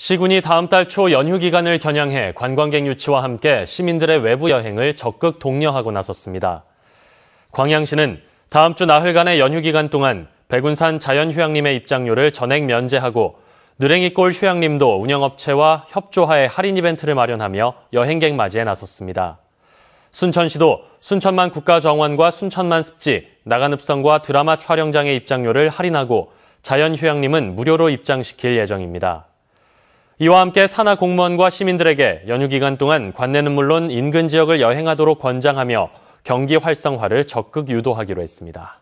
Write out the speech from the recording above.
시군이 다음 달 초 연휴 기간을 겨냥해 관광객 유치와 함께 시민들의 외부 여행을 적극 독려하고 나섰습니다. 광양시는 다음 주 나흘간의 연휴 기간 동안 백운산 자연휴양림의 입장료를 전액 면제하고 느랭이골 휴양림도 운영업체와 협조하에 할인 이벤트를 마련하며 여행객 맞이에 나섰습니다. 순천시도 순천만 국가정원과 순천만 습지, 나간읍성과 드라마 촬영장의 입장료를 할인하고 자연휴양림은 무료로 입장시킬 예정입니다. 이와 함께 산하 공무원과 시민들에게 연휴 기간 동안 관내는 물론 인근 지역을 여행하도록 권장하며 경기 활성화를 적극 유도하기로 했습니다.